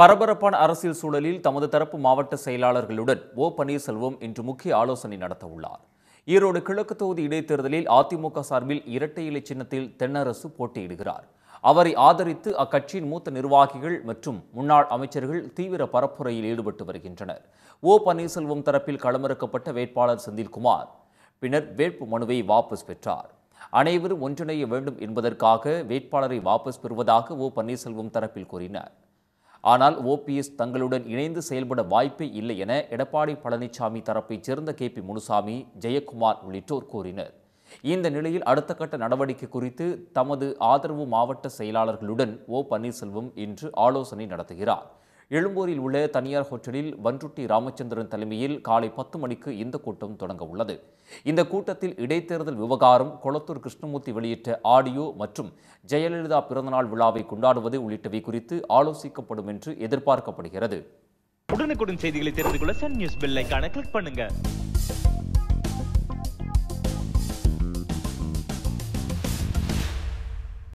பரபரப்பான அரசியல் சூழலில் தமது தரப்பு மாவட்ட செயலாளர்களுடன் ஓ பன்னீர்செல்வம் இன்று முக்கிய ஆலோசனை நடத்த உள்ளார் ஈரோடு கிழக்கு தொகுதி இடைத்தேர்தலில் அதிமுக சார்பில் இரட்டை இலை சின்னத்தில் தென்னரசு போட்டியிடுகிறார் அவரை ஆதரித்து அக்கட்சியின் மூத்த நிர்வாகிகள் மற்றும் முன்னாள் அமைச்சர்கள் தீவிர பரப்புரையில் ஈடுபட்டு வருகின்றனர் ஓ பன்னீர்செல்வம் தரப்பில் களமிறக்கப்பட்ட வேட்பாளர் செந்தில்குமார் பின்னர் வேட்பு மனுவை வாபஸ் பெற்றார் அனைவரும் ஒன்றிணைய வேண்டும் என்பதற்காக வேட்பாளரை வாபஸ் பெறுவதாக ஓ பன்னீர்செல்வம் தரப்பில் கூறினார் ஆனால் ஓபிஎஸ் தங்களுடன் இணைந்து செயல்பட வாய்ப்பே இல்லை என எடப்பாடி பழனிசாமி தரப்பைச் சேர்ந்த கே பி முனுசாமி ஜெயக்குமார் உள்ளிட்டோர் கூறினர் இந்த நிலையில் அடுத்த கட்ட நடவடிக்கை குறித்து தமது ஆதரவு மாவட்ட செயலாளர்களுடன் ஓ பன்னீர்செல்வம் இன்று ஆலோசனை நடத்துகிறார் எழும்பூரில் உள்ள தனியார் ஹோட்டலில் வன்ருட்டி ராமச்சந்திரன் தலைமையில் காலை பத்து மணிக்கு இந்த கூட்டம் தொடங்க உள்ளது இந்த கூட்டத்தில் இடைத்தேர்தல் விவகாரம் கொளத்தூர் கிருஷ்ணமூர்த்தி வெளியிட்ட ஆடியோ மற்றும் ஜெயலலிதா பிறந்தநாள் விழாவை கொண்டாடுவது உள்ளிட்டவை குறித்து ஆலோசிக்கப்படும் என்று எதிர்பார்க்கப்படுகிறது உடனுக்குடன் செய்திகளை தெரிந்து கொள்ள சன் நியூஸ் பெல் கிளிக் பண்ணுங்கள்